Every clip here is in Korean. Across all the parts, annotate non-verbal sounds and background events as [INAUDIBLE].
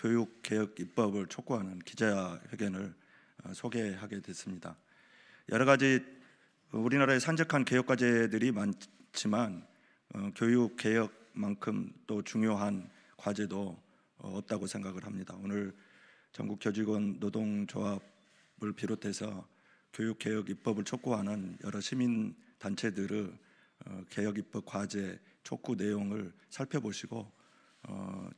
교육 개혁 입법을 촉구하는 기자회견을 어, 소개하게 됐습니다. 여러 가지 우리나라의 산적한 개혁 과제들이 많지만 어, 교육 개혁만큼 또 중요한 과제도 어, 없다고 생각을 합니다. 오늘 전국 교직원 노동조합을 비롯해서 교육 개혁 입법을 촉구하는 여러 시민 단체들의 개혁 입법 과제 촉구 내용을 살펴보시고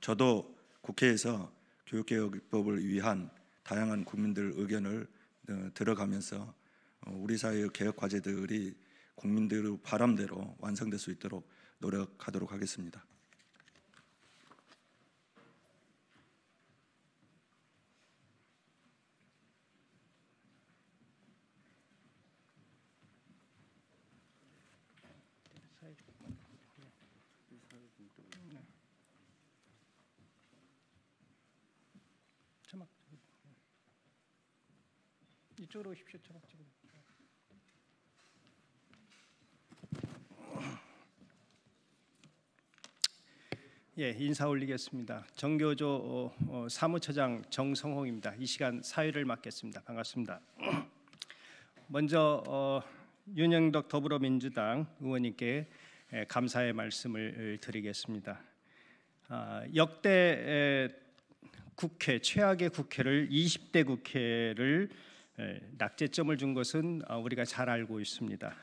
저도 국회에서 교육개혁법을 위한 다양한 국민들 의견을 어, 들어가면서 어, 우리 사회의 개혁 과제들이 국민들의 바람대로 완성될 수 있도록 노력하도록 하겠습니다. 이쪽으로 오십시오. 초록집으로. 예, 인사 올리겠습니다. 정교조 어, 어, 사무처장 정성홍입니다. 이 시간 사회를 맡겠습니다. 반갑습니다. [CLEARS THROAT] 먼저 어, 윤영덕 더불어민주당 의원님께 감사의 말씀을 드리겠습니다. 아, 역대 국회 최악의 국회를 20대 국회를 예, 낙제점을 준 것은 어, 우리가 잘 알고 있습니다.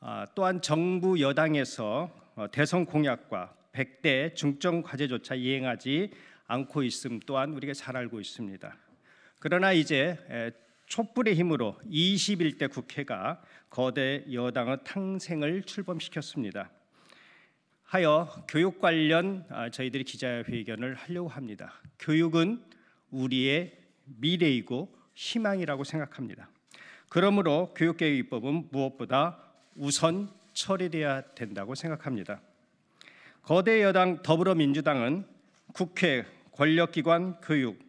아, 또한 정부 여당에서 어, 대선 공약과 100대 중점 과제조차 이행하지 않고 있음 또한 우리가 잘 알고 있습니다. 그러나 이제 촛불의 힘으로 21대 국회가 거대 여당의 탕생을 출범시켰습니다. 하여 교육 관련 아, 저희들이 기자회견을 하려고 합니다. 교육은 우리의 미래이고 희망이라고 생각합니다. 그러므로 교육개혁 입법은 무엇보다 우선 처리돼야 된다고 생각합니다. 거대 여당 더불어민주당은 국회, 권력기관, 교육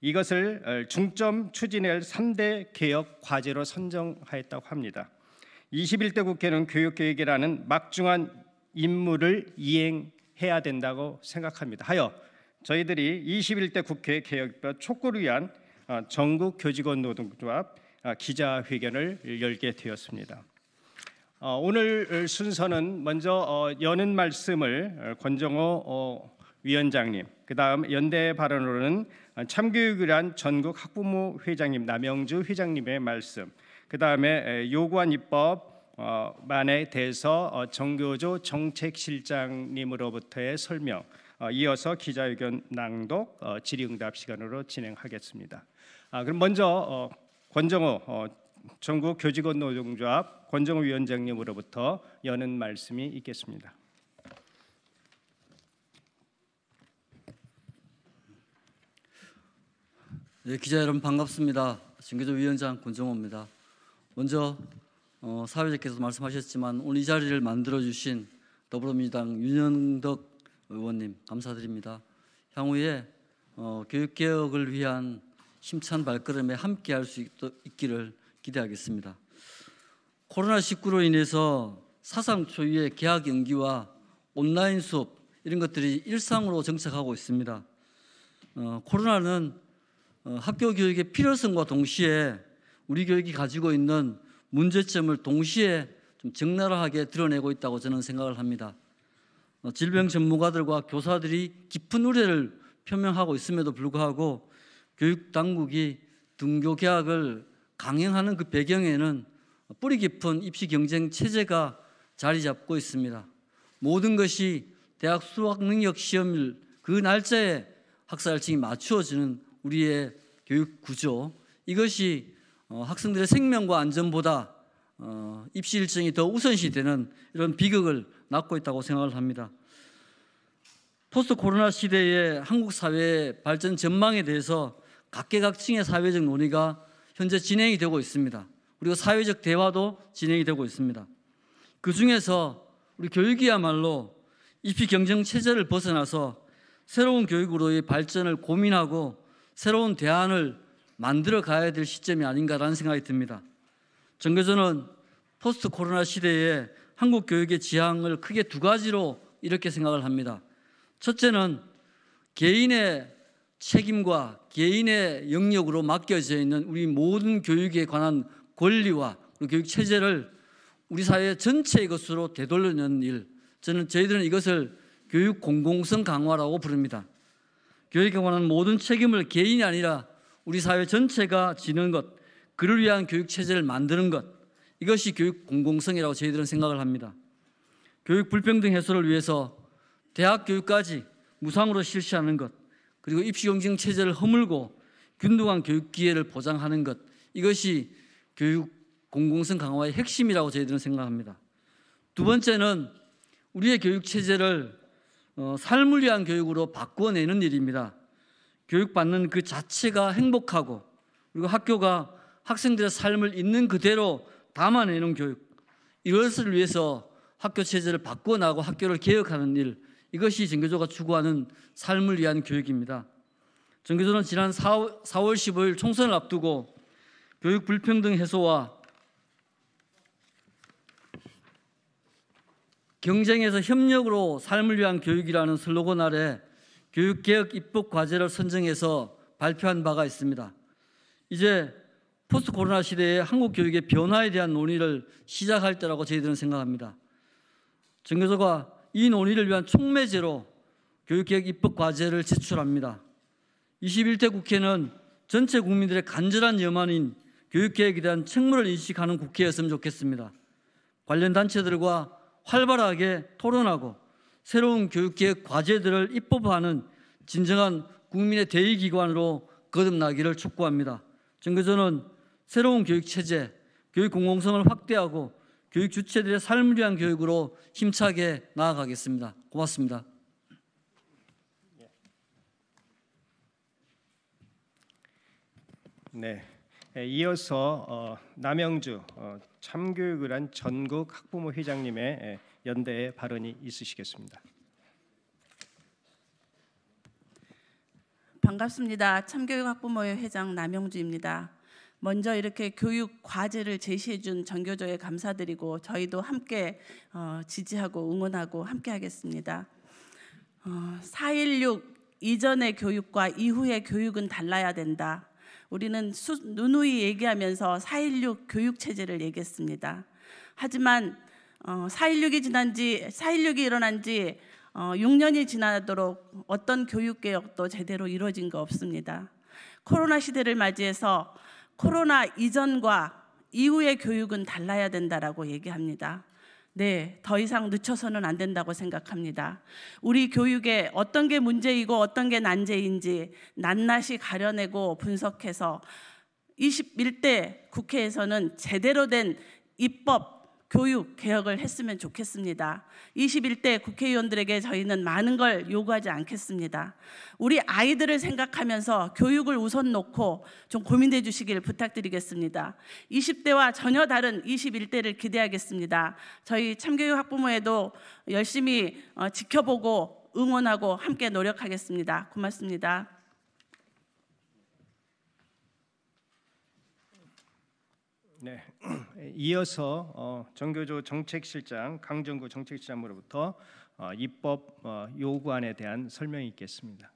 이것을 어, 중점 추진할 3대 개혁 과제로 선정하였다고 합니다. 21대 국회는 교육개혁이라는 막중한 임무를 이행해야 된다고 생각합니다. 하여 저희들이 21대 국회 개혁과 촉구를 위한 어, 전국 교직원 노동조합 어, 기자회견을 열게 되었습니다. 어, 오늘 순서는 먼저 여는 말씀을 권정호 위원장님, 그 다음 연대 발언으로는 참교육이란 전국 학부모 회장님 남영주 회장님의 말씀, 그 다음에 요구한 입법만에 대해서 정교조 정책실장님으로부터의 설명, 이어서 기자회견 낭독 질의응답 시간으로 진행하겠습니다. 아, 그럼 먼저 어, 권정호 어, 전국 교직원 노동조합 권정호 위원장님으로부터 여는 말씀이 있겠습니다. 네, 기자 여러분 반갑습니다. 진교조 위원장 권정호입니다. 먼저 어, 사회자께서 말씀하셨지만 오늘 이 자리를 만들어 주신 더불어민주당 윤영덕 의원님 감사드립니다. 향후에 어, 교육개혁을 위한 힘찬 발걸음에 함께 할 수 있기를 기대하겠습니다. 코로나19로 인해서 사상 초유의 개학 연기와 온라인 수업 이런 것들이 일상으로 정착하고 있습니다. 어, 코로나는 어, 학교 교육의 필요성과 동시에 우리 교육이 가지고 있는 문제점을 동시에 좀 적나라하게 드러내고 있다고 저는 생각을 합니다. 어, 질병 전문가들과 교사들이 깊은 우려를 표명하고 있음에도 불구하고 교육 당국이 등교 개학을 강행하는 그 배경에는 뿌리 깊은 입시 경쟁 체제가 자리 잡고 있습니다. 모든 것이 대학 수학 능력 시험일 그 날짜에 학사 일정이 맞추어지는 우리의 교육 구조 이것이 어, 학생들의 생명과 안전보다 어, 입시 일정이 더 우선시 되는 이런 비극을 낳고 있다고 생각을 합니다. 포스트 코로나 시대의 한국 사회의 발전 전망에 대해서 각계각층의 사회적 논의가 현재 진행이 되고 있습니다. 그리고 사회적 대화도 진행이 되고 있습니다. 그 중에서 우리 교육이야말로 입시 경쟁 체제를 벗어나서 새로운 교육으로의 발전을 고민하고 새로운 대안을 만들어 가야 될 시점이 아닌가라는 생각이 듭니다. 정교조는 포스트 코로나 시대에 한국 교육의 지향을 크게 두 가지로 이렇게 생각을 합니다. 첫째는 개인의 책임과 개인의 영역으로 맡겨져 있는 우리 모든 교육에 관한 권리와 교육 체제를 우리 사회 전체의 것으로 되돌려는 일. 저는 저희들은 이것을 교육 공공성 강화라고 부릅니다. 교육에 관한 모든 책임을 개인이 아니라 우리 사회 전체가 지는 것, 그를 위한 교육 체제를 만드는 것. 이것이 교육 공공성이라고 저희들은 생각을 합니다. 교육 불평등 해소를 위해서 대학 교육까지 무상으로 실시하는 것, 그리고 입시 경쟁 체제를 허물고 균등한 교육 기회를 보장하는 것 이것이 교육 공공성 강화의 핵심이라고 저희들은 생각합니다. 두 번째는 우리의 교육 체제를 어, 삶을 위한 교육으로 바꿔내는 일입니다. 교육받는 그 자체가 행복하고 그리고 학교가 학생들의 삶을 있는 그대로 담아내는 교육 이것을 위해서 학교 체제를 바꿔나고 학교를 개혁하는 일 이것이 정교조가 추구하는 삶을 위한 교육입니다. 전교조는 지난 4 4월 15일 총선을 앞두고 교육 불평등 해소와 경쟁에서 협력으로 삶을 위한 교육이라는 슬로건 아래 교육개혁 입법 과제를 선정해서 발표한 바가 있습니다. 이제 포스트 코로나 시대의 한국 교육의 변화에 대한 논의를 시작할 때라고 저희들은 생각합니다. 정교조가 이 논의를 위한 촉매제로 교육개혁 입법 과제를 제출합니다. 21대 국회는 전체 국민들의 간절한 염원인 교육개혁에 대한 책무를 인식하는 국회였으면 좋겠습니다. 관련 단체들과 활발하게 토론하고 새로운 교육개혁 과제들을 입법하는 진정한 국민의 대의기관으로 거듭나기를 촉구합니다. 정교조는 새로운 교육체제, 교육공공성을 확대하고 교육 주체들의 삶을 위한 교육으로 힘차게 나아가겠습니다. 고맙습니다. 네. 이어서 어, 남영주 어, 참교육을 한 전국 학부모 회장님의 연대의 발언이 있으시겠습니다. 반갑습니다. 참교육 학부모회 회장 남영주입니다. 먼저 이렇게 교육 과제를 제시해 준 전교조에 감사드리고 저희도 함께 어, 지지하고 응원하고 함께 하겠습니다. 어, 4.16 이전의 교육과 이후의 교육은 달라야 된다. 우리는 수, 누누이 얘기하면서 4.16 교육 체제를 얘기했습니다. 하지만 어, 4.16이 지난 지 4.16이 일어난 지 어, 6년이 지나도록 어떤 교육 개혁도 제대로 이루어진 거 없습니다. 코로나 시대를 맞이해서 코로나 이전과 이후의 교육은 달라야 된다라고 얘기합니다. 네, 더 이상 늦춰서는 안 된다고 생각합니다. 우리 교육에 어떤 게 문제이고 어떤 게 난제인지 낱낱이 가려내고 분석해서 21대 국회에서는 제대로 된 입법 교육 개혁을 했으면 좋겠습니다. 21대 국회의원들에게 저희는 많은 걸 요구하지 않겠습니다. 우리 아이들을 생각하면서 교육을 우선 놓고 좀 고민해 주시길 부탁드리겠습니다. 20대와 전혀 다른 21대를 기대하겠습니다. 저희 참교육 학부모에도 열심히 어, 지켜보고 응원하고 함께 노력하겠습니다. 고맙습니다. 네, [CLEARS THROAT] 이어서 어, 정교조 정책실장 강정구 정책실장으로부터 어, 입법 어, 요구안에 대한 설명이 있겠습니다.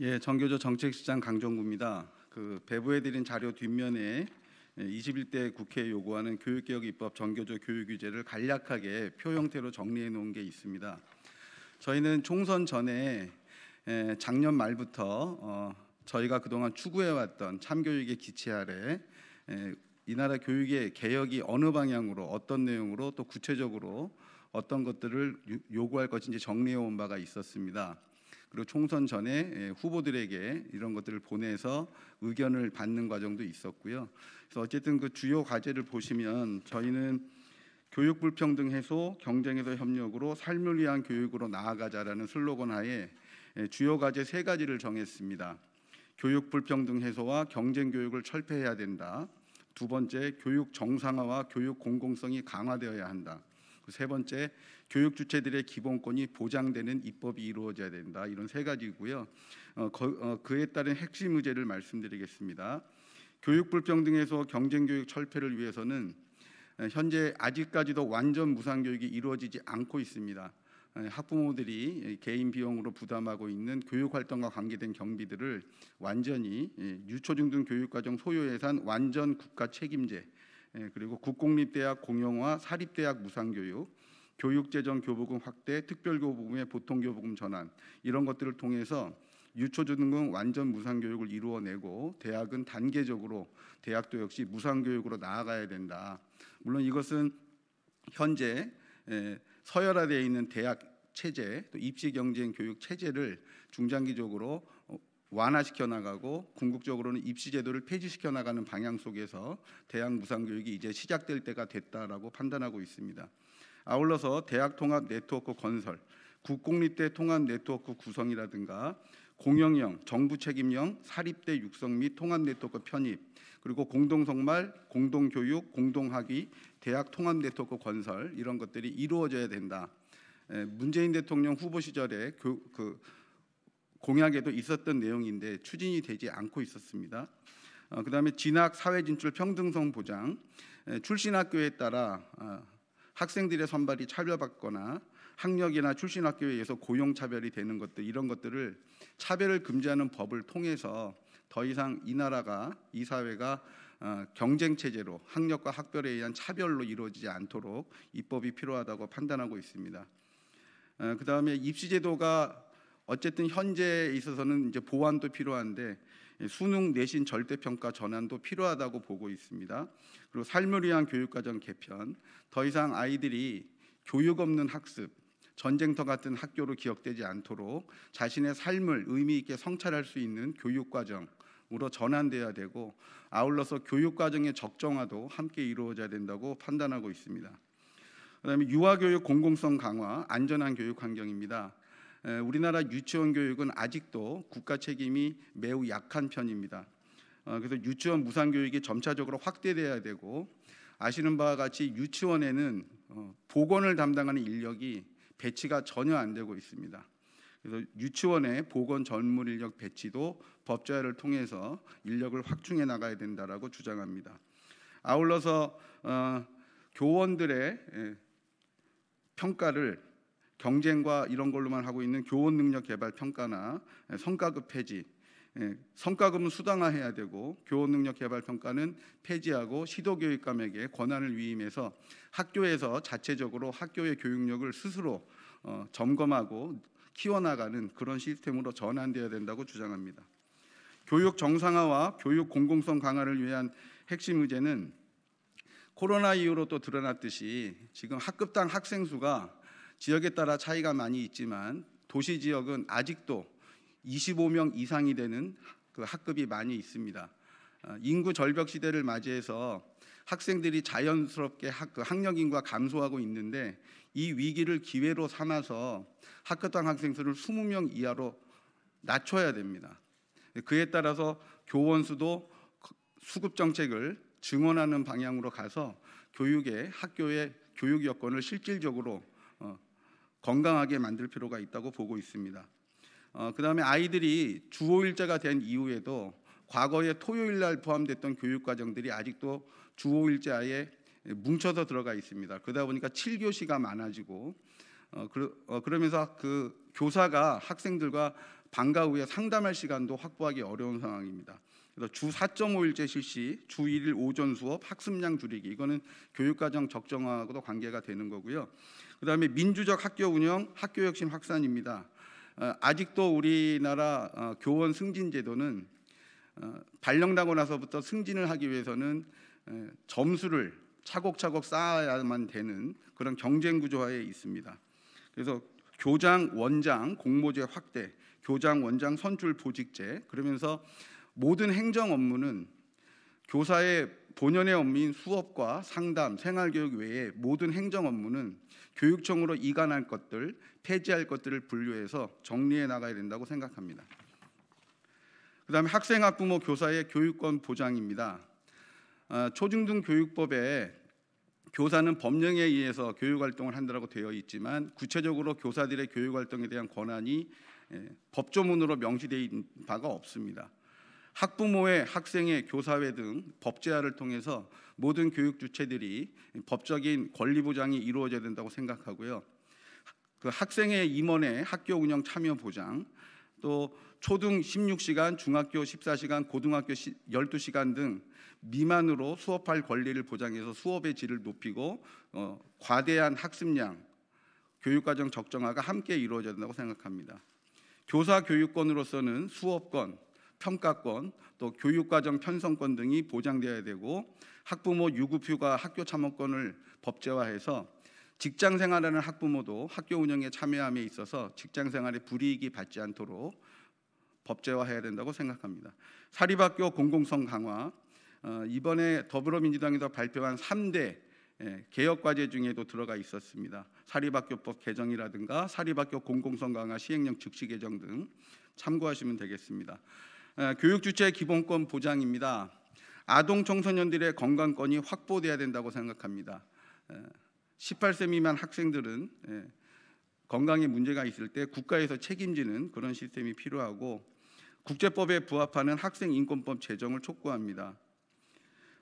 예, 정교조 정책실장 강정구입니다. 그 배부해드린 자료 뒷면에 21대 예, 국회 요구하는 교육개혁 입법 정교조 교육규제를 간략하게 표 형태로 정리해 놓은 게 있습니다. 저희는 총선 전에 예, 작년 말부터 어, 저희가 그동안 추구해왔던 참교육의 기치 아래 이 나라 교육의 개혁이 어느 방향으로 어떤 내용으로 또 구체적으로 어떤 것들을 요구할 것인지 정리해 온 바가 있었습니다. 그리고 총선 전에 후보들에게 이런 것들을 보내서 의견을 받는 과정도 있었고요. 그래서 어쨌든 그 주요 과제를 보시면 저희는 교육 불평등 해소, 경쟁에서 협력으로 삶을 위한 교육으로 나아가자라는 슬로건 하에 주요 과제 세 가지를 정했습니다. 교육 불평등 해소와 경쟁 교육을 철폐해야 된다. 두 번째, 교육 정상화와 교육 공공성이 강화되어야 한다. 세 번째, 교육 주체들의 기본권이 보장되는 입법이 이루어져야 된다. 이런 세 가지고요. 어, 거, 어, 그에 따른 핵심 의제를 말씀드리겠습니다. 교육 불평등 해소, 경쟁 교육 철폐를 위해서는 어, 현재 아직까지도 완전 무상 교육이 이루어지지 않고 있습니다. 예, 학부모들이 개인 비용으로 부담하고 있는 교육 활동과 관계된 경비들을 완전히 예, 유초중등 교육과정 소요 예산 완전 국가 책임제 예, 그리고 국공립대학 공영화 사립대학 무상교육 교육재정 교부금 확대 특별교부금의 보통교부금 전환 이런 것들을 통해서 유초중등 완전 무상교육을 이루어내고 대학은 단계적으로 대학도 역시 무상교육으로 나아가야 된다. 물론 이것은 현재 서열화되어 있는 대학 체제, 또 입시 경쟁 교육 체제를 중장기적으로 어, 완화시켜 나가고 궁극적으로는 입시 제도를 폐지시켜 나가는 방향 속에서 대학 무상 교육이 이제 시작될 때가 됐다라고 판단하고 있습니다. 아울러서 대학 통합 네트워크 건설, 국공립대 통합 네트워크 구성이라든가 공영형, 정부 책임형, 사립대 육성 및 통합 네트워크 편입, 그리고 공동성말, 공동교육, 공동학위, 대학 통합 네트워크 건설 이런 것들이 이루어져야 된다. 문재인 대통령 후보 시절에 그, 공약에도 있었던 내용인데 추진이 되지 않고 있었습니다. 어, 그다음에 진학 사회 진출 평등성 보장, 출신 학교에 따라 아, 학생들의 선발이 차별받거나 학력이나 출신 학교에 의해서 고용 차별이 되는 것들 이런 것들을 차별을 금지하는 법을 통해서 더 이상 이 나라가 이 사회가 어, 경쟁 체제로 학력과 학별에 의한 차별로 이루어지지 않도록 입법이 필요하다고 판단하고 있습니다. 어, 그 다음에 입시제도가 어쨌든 현재에 있어서는 이제 보완도 필요한데 수능 내신 절대평가 전환도 필요하다고 보고 있습니다. 그리고 삶을 위한 교육과정 개편, 더 이상 아이들이 교육 없는 학습, 전쟁터 같은 학교로 기억되지 않도록 자신의 삶을 의미 있게 성찰할 수 있는 교육 과정 으로 전환돼야 되고 아울러서 교육 과정의 적정화도 함께 이루어져야 된다고 판단하고 있습니다. 그다음에 유아 교육 공공성 강화, 안전한 교육 환경입니다. 우리나라 유치원 교육은 아직도 국가 책임이 매우 약한 편입니다. 어, 그래서 유치원 무상 교육이 점차적으로 확대돼야 되고 아시는 바와 같이 유치원에는 어, 보건을 담당하는 인력이 배치가 전혀 안 되고 있습니다. 그래서 유치원의 보건 전문 인력 배치도 법조화를 통해서 인력을 확충해 나가야 된다라고 주장합니다. 아울러서 어, 교원들의 예, 평가를 경쟁과 이런 걸로만 하고 있는 교원 능력 개발 평가나 예, 성과급 폐지, 예, 성과급은 수당화해야 되고 교원 능력 개발 평가는 폐지하고 시도 교육감에게 권한을 위임해서 학교에서 자체적으로 학교의 교육력을 스스로 어, 점검하고 키워나가는 그런 시스템으로 전환되어야 된다고 주장합니다. 교육 정상화와 교육 공공성 강화를 위한 핵심 의제는 코로나 이후로 또 드러났듯이 지금 학급당 학생 수가 지역에 따라 차이가 많이 있지만 도시 지역은 아직도 25명 이상이 되는 그 학급이 많이 있습니다. 어, 인구 절벽 시대를 맞이해서 학생들이 자연스럽게 학, 그 력 인구가 감소하고 있는데 이 위기를 기회로 삼아서 학급당 학생 수를 20명 이하로 낮춰야 됩니다. 그에 따라서 교원 수도 수급 정책을 증원하는 방향으로 가서 교육의 학교의 교육 여건을 실질적으로 어, 건강하게 만들 필요가 있다고 보고 있습니다. 어, 그 다음에 아이들이 주 5일제가 된 이후에도 과거에 토요일 날 포함됐던 교육 과정들이 아직도 주 5일제 아 뭉쳐서 들어가 있습니다. 그러다 보니까 7교시가 많아지고 어, 그러, 어, 면서그 교사가 학생들과 방과 후에 상담할 시간도 확보하기 어려운 상황입니다. 그래서 주 4.5일제 실시, 주 1일 오전 수업, 학습량 줄이기 이거는 교육과정 적정화하고도 관계가 되는 거고요. 그다음에 민주적 학교 운영, 학교 혁신 확산입니다. 어, 아직도 우리나라 어, 교원 승진 제도는 어, 발령나고 나서부터 승진을 하기 위해서는 점수를 차곡차곡 쌓아야만 되는 그런 경쟁 구조화에 있습니다. 그래서 교장, 원장, 공모제 확대 교장 원장 선출 보직제 그러면서 모든 행정 업무는 교사의 본연의 업무인 수업과 상담, 생활교육 외에 모든 행정 업무는 교육청으로 이관할 것들, 폐지할 것들을 분류해서 정리해 나가야 된다고 생각합니다. 그 다음에 학생, 학부모, 교사의 교육권 보장입니다. 어, 초중등교육법에 교사는 법령에 의해서 교육활동을 한다고 되어 있지만 구체적으로 교사들의 교육활동에 대한 권한이 예, 법조문으로 명시되어 있는 바가 없습니다. 학부모회, 학생회, 교사회 등 법제화를 통해서 모든 교육 주체들이 법적인 권리 보장이 이루어져야 된다고 생각하고요. 그 학생회 임원의 학교 운영 참여 보장, 또 초등 16시간, 중학교 14시간, 고등학교 12시간 등 미만으로 수업할 권리를 보장해서 수업의 질을 높이고 어, 과대한 학습량, 교육과정 적정화가 함께 이루어져야 된다고 생각합니다. 교사 교육권으로서는 수업권, 평가권, 또 교육과정 편성권 등이 보장되어야 되고 학부모 유급휴가 학교 참여권을 법제화해서 직장 생활하는 학부모도 학교 운영에 참여함에 있어서 직장 생활에 불이익이 받지 않도록 법제화해야 된다고 생각합니다. 사립학교 공공성 강화 어, 이번에 더불어민주당에서 발표한 3대 예, 개혁 과제 중에도 들어가 있었습니다. 사립학교법 개정이라든가 사립학교 공공성 강화 시행령 즉시 개정 등 참고하시면 되겠습니다. 예, 교육 주체 기본권 보장입니다. 아동 청소년들의 건강권이 확보돼야 된다고 생각합니다. 18세 예, 미만 학생들은 건강에 문제가 있을 때 국가에서 책임지는 그런 시스템이 필요하고 국제법에 부합하는 학생 인권법 제정을 촉구합니다.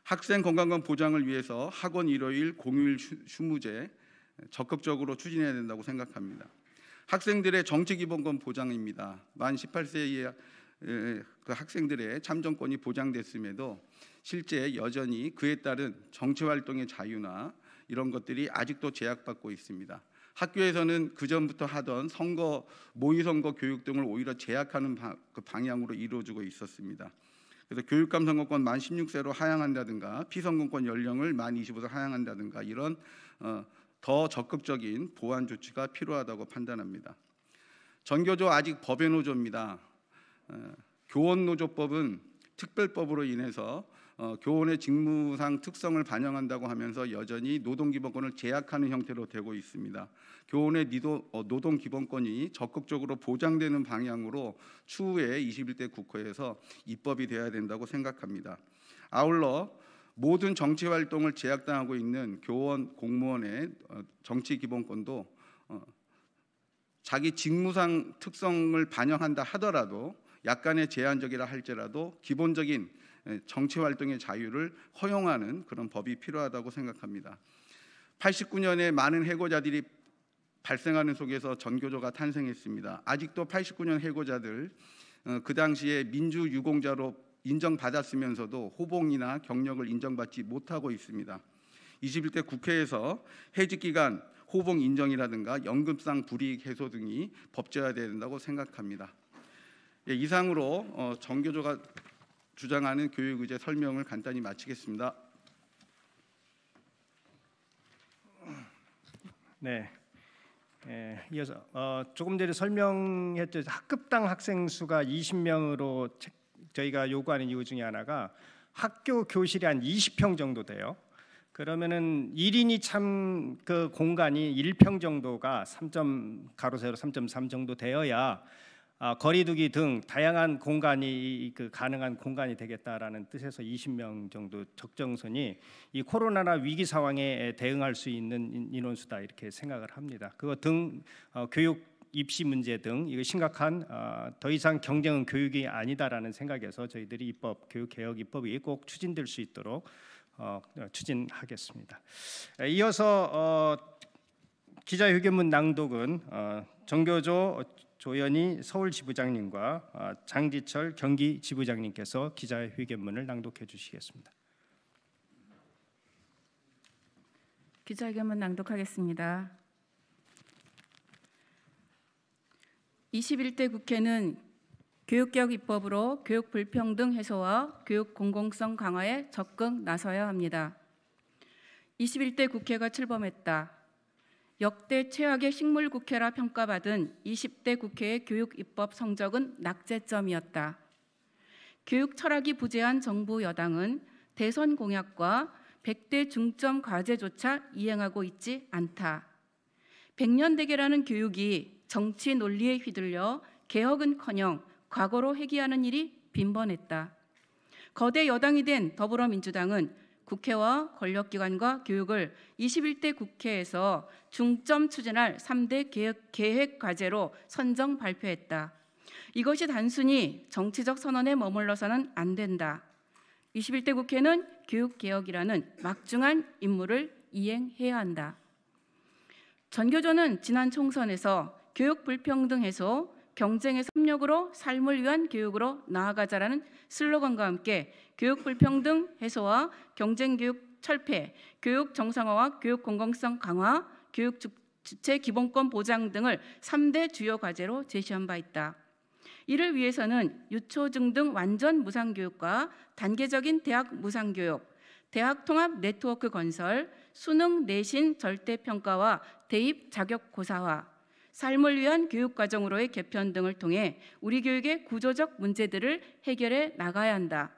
학생 건강권 보장을 위해서 학원 일요일, 공휴일 휴무제 적극적으로 추진해야 된다고 생각합니다. 학생들의 정치 기본권 보장입니다. 만 18세 이하 그 학생들의 참정권이 보장됐음에도 실제 여전히 그에 따른 정치 활동의 자유나 이런 것들이 아직도 제약받고 있습니다. 학교에서는 그 전부터 하던 선거 모의 선거 교육 등을 오히려 제약하는 방, 그 향으로 이루어지고 있었습니다. 그래서 교육감 선거권 만 16세로 하향한다든가 피선거권 연령을 만 25세로 하향한다든가 이런 어, 더 적극적인 보완 조치가 필요하다고 판단합니다. 전교조 아직 법외 노조입니다. 어, 교원 노조법은 특별법으로 인해서 어, 교원의 직무상 특성을 반영한다고 하면서 여전히 노동 기본권을 제약하는 형태로 되고 있습니다. 교원의 니도, 어, 노동 기본권이 적극적으로 보장되는 방향으로 추후에 21대 국회에서 입법이 되어야 된다고 생각합니다. 아울러 모든 정치 활동을 제약당하고 있는 교원 공무원의 어, 정치 기본권도 어, 자기 직무상 특성을 반영한다 하더라도 약간의 제한적이라 할지라도 기본적인 예, 정치 활동의 자유를 허용하는 그런 법이 필요하다고 생각합니다. 89년에 많은 해고자들이 발생하는 속에서 전교조가 탄생했습니다. 아직도 89년 해고자들 어, 그 당시에 민주 유공자로 인정받았으면서도 호봉이나 경력을 인정받지 못하고 있습니다. 21대 국회에서 해직 기간 호봉 인정이라든가 연금상 불이익 해소 등이 법제화돼야 된다고 생각합니다. 예, 이상으로 어, 정교조가 주장하는 교육 의제 설명을 간단히 마치겠습니다. 네. 예, 이어서 어, 조금 전에 설명했듯 학급당 학생 수가 20명으로 책, 저희가 요구하는 이유 중에 하나가 학교 교실이 한 20평 정도 돼요. 그러면은 1인이 참 그 공간이 1평 정도가 3 가로세로 3.3 정도 되어야 아, 거리두기 등 다양한 공간이 그 가능한 공간이 되겠다라는 뜻에서 20명 정도 적정선이 이 코로나나 위기 상황에 대응할 수 있는 인원수다 이렇게 생각을 합니다. 그거 등 어, 교육 입시 문제 등 이거 심각한 어, 더 이상 경쟁은 교육이 아니다라는 생각에서 저희들이 입법 교육 개혁 입법이 꼭 추진될 수 있도록 어, 추진하겠습니다. 이어서 어, 기자회견문 낭독은 어, 정교조 조연희 서울 지부장님과 아, 장지철 경기 지부장님께서 기자회견문을 낭독해 주시겠습니다. 기자회견문 낭독하겠습니다. 21대 국회는 교육개 입법으로 교육 불평등 해소와 교육 공공성 강화에 적극 나서야 합니다. 21대 국회가 출범했다. 역대 최악의 식물 국회라 평가받은 20대 국회의 교육 입법 성적은 낙제점이었다. 교육 철학이 부재한 정부 여당은 대선 공약과 100대 중점 과제조차 이행하고 있지 않다. 1 0 0년대계라는 교육이 정치 논리에 휘둘려 개혁은커녕 과거로 회귀하는 일이 빈번했다. 거대 여당이 된 더불어민주당은 국회와 권력기관과 교육을 21대 국회에서 중점 추진할 3대 계획, 계획 과제로 선정 발표했다. 이것이 단순히 정치적 선언에 머물러서는 안 된다. 21대 국회는 교육개혁이라는 막중한 임무를 이행해야 한다. 전교조는 지난 총선에서 교육 불평등 해소, 경쟁의 협력으로 삶을 위한 교육으로 나아가자라는 슬로건과 함께 교육 불평등 해소와 경쟁 교육 철폐, 교육 정상화와 교육 공공성 강화, 교육 주체 기본권 보장 등을 3대 주요 과제로 제시한 바 있다. 이를 위해서는 유초중 등 완전 무상교육과 단계적인 대학 무상교육, 대학 통합 네트워크 건설, 수능 내신 절대평가와 대입 자격 고사화, 삶을 위한 교육 과정으로의 개편 등을 통해 우리 교육의 구조적 문제들을 해결해 나가야 한다.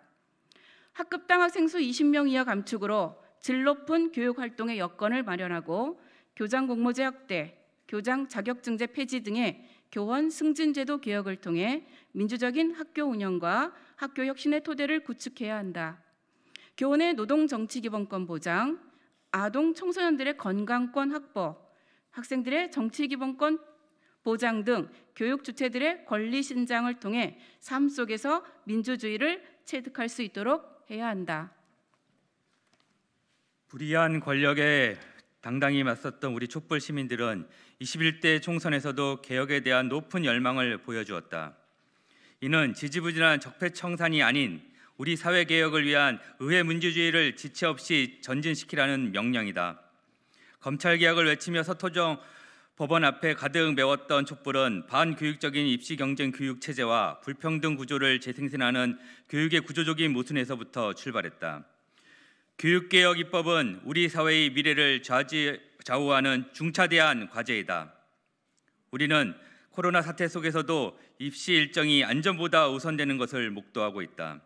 학급당 학생 수 20명 이하 감축으로 질 높은 교육 활동의 여건을 마련하고 교장 공모제 확대, 교장 자격증제 폐지 등의 교원 승진제도 개혁을 통해 민주적인 학교 운영과 학교 혁신의 토대를 구축해야 한다. 교원의 노동 정치 기본권 보장, 아동 청소년들의 건강권 확보, 학생들의 정치 기본권 보장 등 교육 주체들의 권리 신장을 통해 삶 속에서 민주주의를 체득할 수 있도록 해야 한다. 불의한 권력에 당당히 맞섰던 우리 촛불 시민들은 21대 총선에서도 개혁에 대한 높은 열망을 보여주었다. 이는 지지부진한 적폐청산이 아닌 우리 사회 개혁을 위한 의회 민주주의를 지체 없이 전진시키라는 명령이다. 검찰 개혁을 외치며 서토정 법원 앞에 가득 메웠던 촛불은 반교육적인 입시 경쟁 교육 체제와 불평등 구조를 재생산하는 교육의 구조적인 모순에서부터 출발했다. 교육개혁 입법은 우리 사회의 미래를 좌지, 좌우하는 중차대한 과제이다. 우리는 코로나 사태 속에서도 입시 일정이 안전보다 우선되는 것을 목도하고 있다.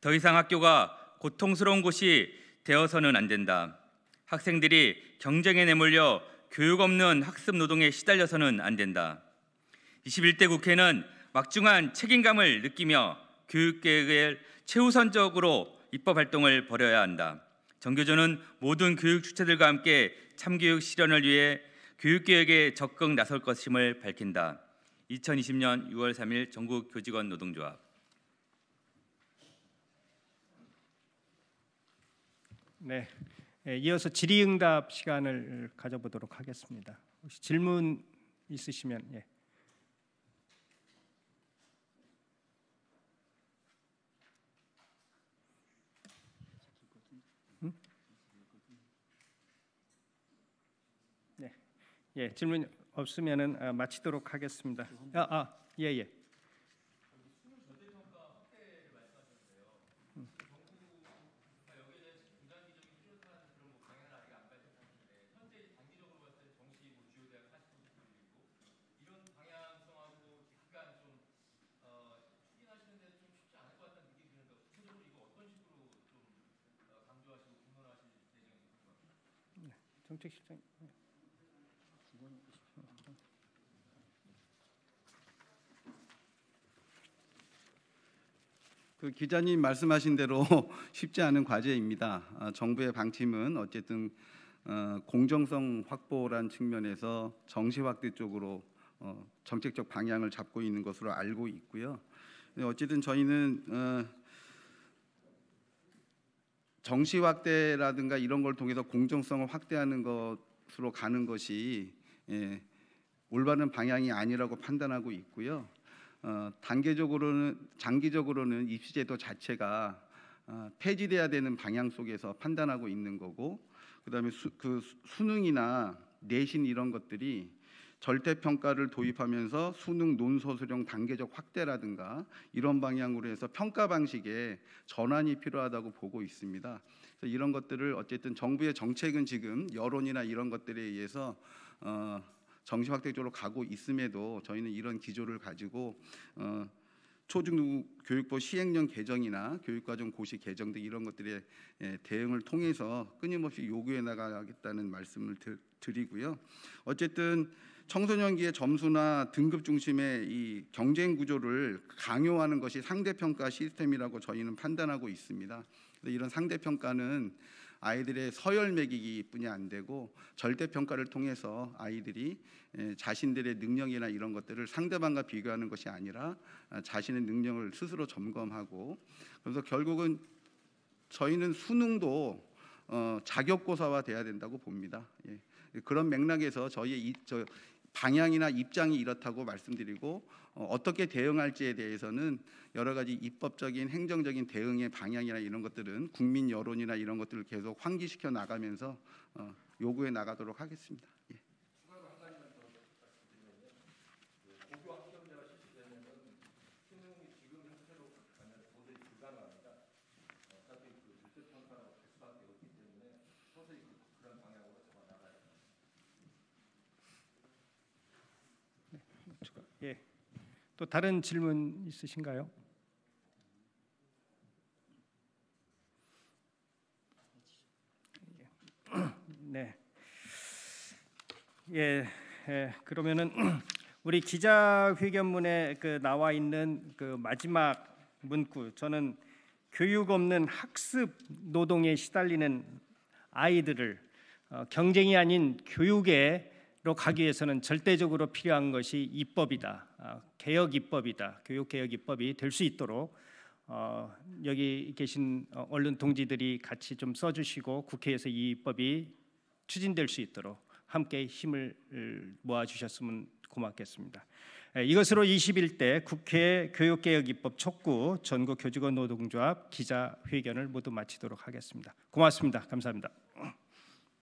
더 이상 학교가 고통스러운 곳이 되어서는 안 된다. 학생들이 경쟁에 내몰려 교육 없는 학습 노동에 시달려서는 안 된다. 21대 국회는 막중한 책임감을 느끼며 교육계획을 최우선적으로 입법 활동을 벌여야 한다. 정교조는 모든 교육 주체들과 함께 참교육 실현을 위해 교육개혁에 적극 나설 것임을 밝힌다. 2020년 6월 3일 전국 교직원 노동조합. 네, 예, 이어서 질의응답 시간을 가져보도록 하겠습니다. 혹시 질문 있으시면 예. 음? 네. 예 질문 없으면은 아, 마치도록 하겠습니다. 아, 아, 예, 예. 정책실장. 그 기자님 말씀하신 대로 [LAUGHS] 쉽지 않은 과제입니다. 아, 정부의 방침은 어쨌든 어, 공정성 확보란 측면에서 정시 확대 쪽으로 어, 정책적 방향을 잡고 있는 것으로 알고 있고요. 어쨌든 저희는 어, 정시 확대라든가 이런 걸 통해서 공정성을 확대하는 것으로 가는 것이 예, 올바른 방향이 아니라고 판단하고 있고요. 어, 단계적으로는 장기적으로는 입시제도 자체가 어, 폐지돼야 되는 방향 속에서 판단하고 있는 거고, 그다음에 수, 그 수능이나 내신 이런 것들이 절대평가를 도입하면서 수능 논서 수령 단계적 확대라든가 이런 방향으로 해서 평가 방식에 전환이 필요하다고 보고 있습니다. 그래서 이런 것들을 어쨌든 정부의 정책은 지금 여론이나 이런 것들에 의해서 어, 정시 확대 쪽으로 가고 있음에도 저희는 이런 기조를 가지고 어, 초중교육부 시행령 개정이나 교육과정 고시 개정 등 이런 것들의 예, 대응을 통해서 끊임없이 요구해 나가겠다는 말씀을 드리고요. 어쨌든 청소년기의 점수나 등급 중심의 이 경쟁 구조를 강요하는 것이 상대평가 시스템이라고 저희는 판단하고 있습니다. 이런 상대평가는 아이들의 서열 매기기뿐이 안 되고 절대평가를 통해서 아이들이 예, 자신들의 능력이나 이런 것들을 상대방과 비교하는 것이 아니라 아, 자신의 능력을 스스로 점검하고 그래서 결국은 저희는 수능도 어, 자격고사화 돼야 된다고 봅니다. 예. 그런 맥락에서 저희의 방향이나 입장이 이렇다고 말씀드리고 어, 어떻게 대응할지에 대해서는 여러 가지 입법적인 행정적인 대응의 방향이나 이런 것들은 국민 여론이나 이런 것들을 계속 환기시켜 나가면서 어, 요구해 나가도록 하겠습니다. 예. 또 다른 질문 있으신가요? 예. 네. 예, 예, 그러면은 [CLEARS THROAT] 우리 기자회견문에 그 나와 있는 그 마지막 문구 저는 교육 없는 학습 노동에 시달리는 아이들을 어, 경쟁이 아닌 교육의 가기 위해서는 절대적으로 필요한 것이 입법이다. 아, 개혁 입법이다. 교육 개혁 입법이 될 수 있도록 어, 여기 계신 어, 언론 동지들이 같이 좀 써주시고 국회에서 이 입법이 추진될 수 있도록 함께 힘을 모아주셨으면 고맙겠습니다. 예, 이것으로 21대 국회 교육개혁 입법 촉구 전국 교직원 노동조합 기자회견을 모두 마치도록 하겠습니다. 고맙습니다. 감사합니다.